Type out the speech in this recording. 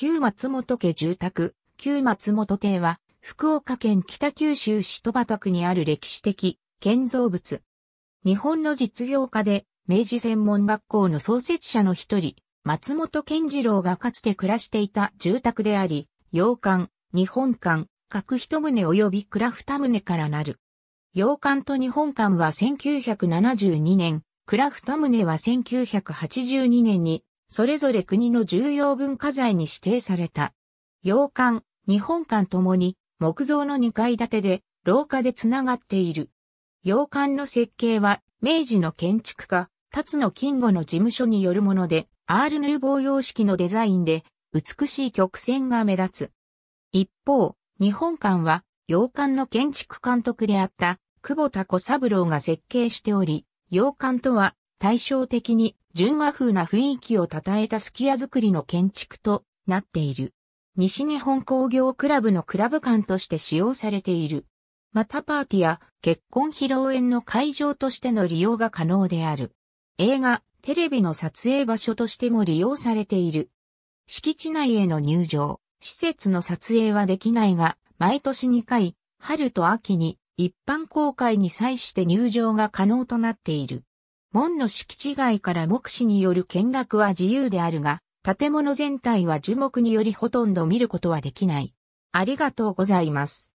旧松本家住宅、旧松本邸は、福岡県北九州市戸畑区にある歴史的建造物。日本の実業家で、明治専門学校の創設者の一人、松本健次郎がかつて暮らしていた住宅であり、洋館、日本館、各一棟及び倉二棟からなる。洋館と日本館は1972年、倉二棟は1982年にそれぞれ国の重要文化財に指定された。洋館、日本館ともに木造の2階建てで廊下でつながっている。洋館の設計は明治の建築家、辰野金吾の事務所によるもので、アールヌーボー様式のデザインで美しい曲線が目立つ。一方、日本館は洋館の建築監督であった久保田小三郎が設計しており、洋館とは対照的に純和風な雰囲気を称えたすき家作りの建築となっている。西日本工業クラブのクラブ館として使用されている。またパーティや結婚披露宴の会場としての利用が可能である。映画、テレビの撮影場所としても利用されている。敷地内への入場、施設の撮影はできないが、毎年2回、春と秋に一般公開に際して入場が可能となっている。門の敷地外から目視による見学は自由であるが、建物全体は樹木によりほとんど見ることはできない。ありがとうございます。